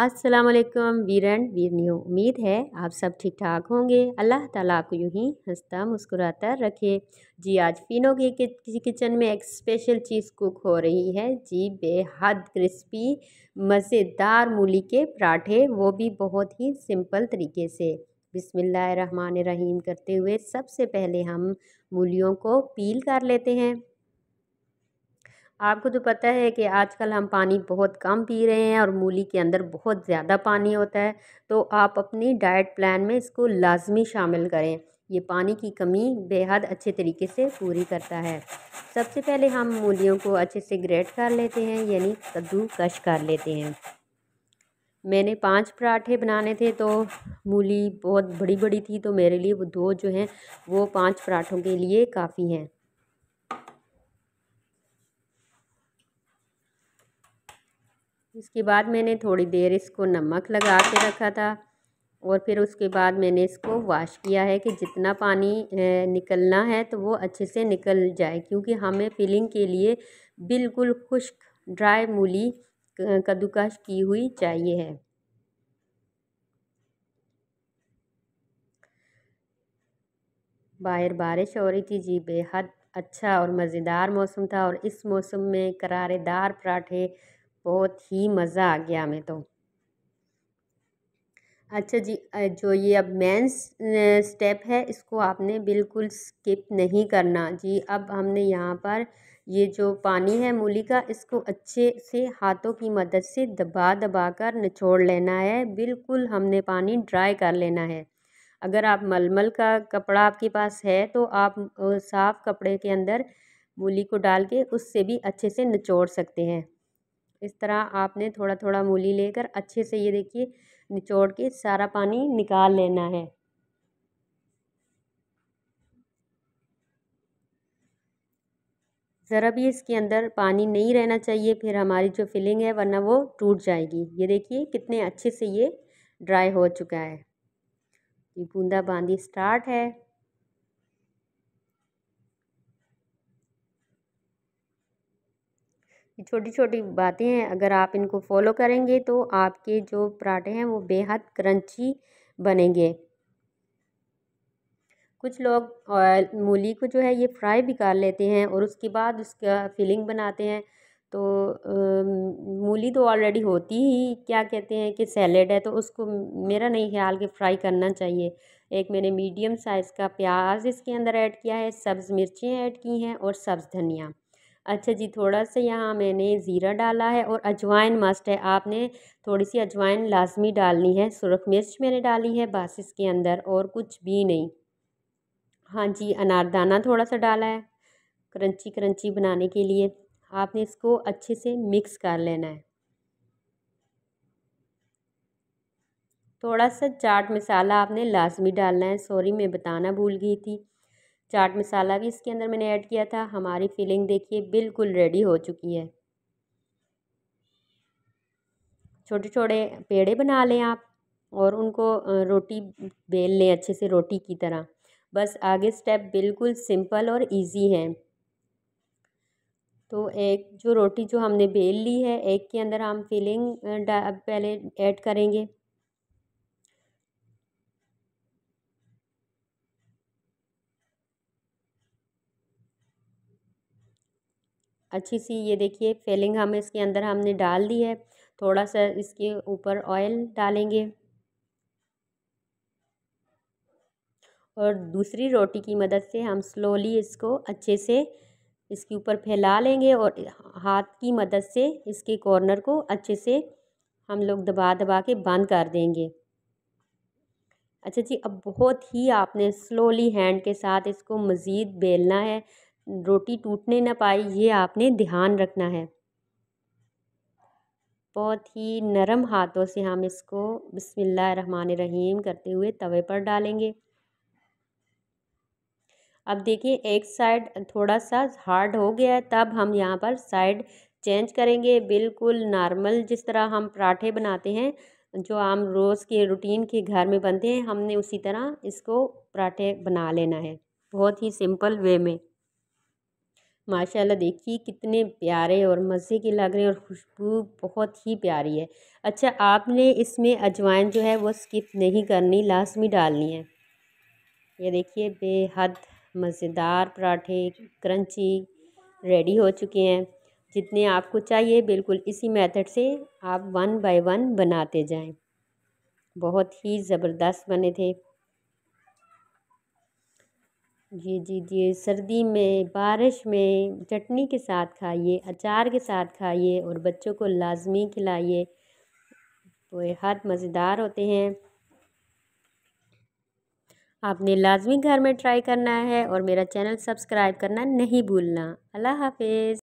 अस्सलाम वालेकुम वीर and Veer new उम्मीद है आप सब ठीक ठाक होंगे अल्लाह ताला आपको यूँ ही हंसता मुस्कुराता रखे जी आज फिनो के किचन में एक स्पेशल चीज़ कुक हो रही है जी बेहद क्रिस्पी मज़ेदार मूली के पराठे वो भी बहुत ही सिंपल तरीके से रहीम करते हुए सबसे पहले हम मूलियों को पील कर लेते हैं आपको तो पता है कि आजकल हम पानी बहुत कम पी रहे हैं और मूली के अंदर बहुत ज़्यादा पानी होता है तो आप अपनी डाइट प्लान में इसको लाजमी शामिल करें ये पानी की कमी बेहद अच्छे तरीके से पूरी करता है सबसे पहले हम मूलियों को अच्छे से ग्रेट कर लेते हैं यानी कद्दू कश कर लेते हैं मैंने पांच पराठे बनाने थे तो मूली बहुत बड़ी बड़ी थी तो मेरे लिए वो दो जो हैं वो पांच पराठों के लिए काफ़ी हैं उसके बाद मैंने थोड़ी देर इसको नमक लगा के रखा था और फिर उसके बाद मैंने इसको वाश किया है कि जितना पानी निकलना है तो वो अच्छे से निकल जाए क्योंकि हमें फिलिंग के लिए बिल्कुल खुश्क ड्राई मूली कद्दूकश की हुई चाहिए है बाहर बारिश हो रही थी जी बेहद अच्छा और मज़ेदार मौसम था और इस मौसम में करारेदार पराठे बहुत ही मज़ा आ गया हमें तो अच्छा जी जो ये अब मेन स्टेप है इसको आपने बिल्कुल स्किप नहीं करना जी अब हमने यहाँ पर ये जो पानी है मूली का इसको अच्छे से हाथों की मदद से दबा दबा कर निचोड़ लेना है बिल्कुल हमने पानी ड्राई कर लेना है अगर आप मलमल का कपड़ा आपके पास है तो आप साफ़ कपड़े के अंदर मूली को डाल के उससे भी अच्छे से निचोड़ सकते हैं इस तरह आपने थोड़ा थोड़ा मूली लेकर अच्छे से ये देखिए निचोड़ के सारा पानी निकाल लेना है ज़रा भी इसके अंदर पानी नहीं रहना चाहिए फिर हमारी जो फिलिंग है वरना वो टूट जाएगी ये देखिए कितने अच्छे से ये ड्राई हो चुका है ये बूंदा बांदी स्टार्ट है छोटी छोटी बातें हैं अगर आप इनको फॉलो करेंगे तो आपके जो पराठे हैं वो बेहद क्रंची बनेंगे कुछ लोग मूली को जो है ये फ्राई भी कर लेते हैं और उसके बाद उसका फिलिंग बनाते हैं तो मूली तो ऑलरेडी होती ही क्या कहते हैं कि सैलेड है तो उसको मेरा नहीं ख्याल कि फ्राई करना चाहिए एक मैंने मीडियम साइज़ का प्याज इसके अंदर ऐड किया है सब्ज़ मिर्चें ऐड की हैं और सब्ज़ धनिया अच्छा जी थोड़ा सा यहाँ मैंने ज़ीरा डाला है और अजवाइन मस्ट है आपने थोड़ी सी अजवाइन लाजमी डालनी है सुरख मिर्च मैंने डाली है बासिस के अंदर और कुछ भी नहीं हाँ जी अनारदाना थोड़ा सा डाला है क्रंची क्रंची बनाने के लिए आपने इसको अच्छे से मिक्स कर लेना है थोड़ा सा चाट मसाला आपने लाजमी डालना है सॉरी मैं बताना भूल गई थी चाट मसाला भी इसके अंदर मैंने ऐड किया था हमारी फिलिंग देखिए बिल्कुल रेडी हो चुकी है छोटे छोटे पेड़े बना लें आप और उनको रोटी बेल लें अच्छे से रोटी की तरह बस आगे स्टेप बिल्कुल सिंपल और इजी हैं तो एक जो रोटी जो हमने बेल ली है एक के अंदर हम फिलिंग पहले ऐड करेंगे अच्छी सी ये देखिए फिलिंग हम इसके अंदर हमने डाल दी है थोड़ा सा इसके ऊपर ऑयल डालेंगे और दूसरी रोटी की मदद से हम स्लोली इसको अच्छे से इसके ऊपर फैला लेंगे और हाथ की मदद से इसके कॉर्नर को अच्छे से हम लोग दबा दबा के बंद कर देंगे अच्छा जी अब बहुत ही आपने स्लोली हैंड के साथ इसको मज़ीद बेलना है रोटी टूटने ना पाए ये आपने ध्यान रखना है बहुत ही नरम हाथों से हम इसको रहीम करते हुए तवे पर डालेंगे अब देखिए एक साइड थोड़ा सा हार्ड हो गया है तब हम यहाँ पर साइड चेंज करेंगे बिल्कुल नॉर्मल जिस तरह हम पराठे बनाते हैं जो आम रोज़ के रूटीन के घर में बनते हैं हमने उसी तरह इसको पराठे बना लेना है बहुत ही सिंपल वे में माशाल्लाह देखिए कितने प्यारे और मज़े के लग रहे हैं और खुशबू बहुत ही प्यारी है अच्छा आपने इसमें अजवाइन जो है वो स्किप नहीं करनी लाजमी डालनी है ये देखिए बेहद मज़ेदार पराठे क्रंची रेडी हो चुके हैं जितने आपको चाहिए बिल्कुल इसी मेथड से आप वन बाय वन बनाते जाएं बहुत ही ज़बरदस्त बने थे जी जी जी सर्दी में बारिश में चटनी के साथ खाइए अचार के साथ खाइए और बच्चों को लाजमी खिलाइए हद मज़ेदार होते हैं आपने लाजमी घर में ट्राई करना है और मेरा चैनल सब्सक्राइब करना नहीं भूलना अल्लाह हाफिज़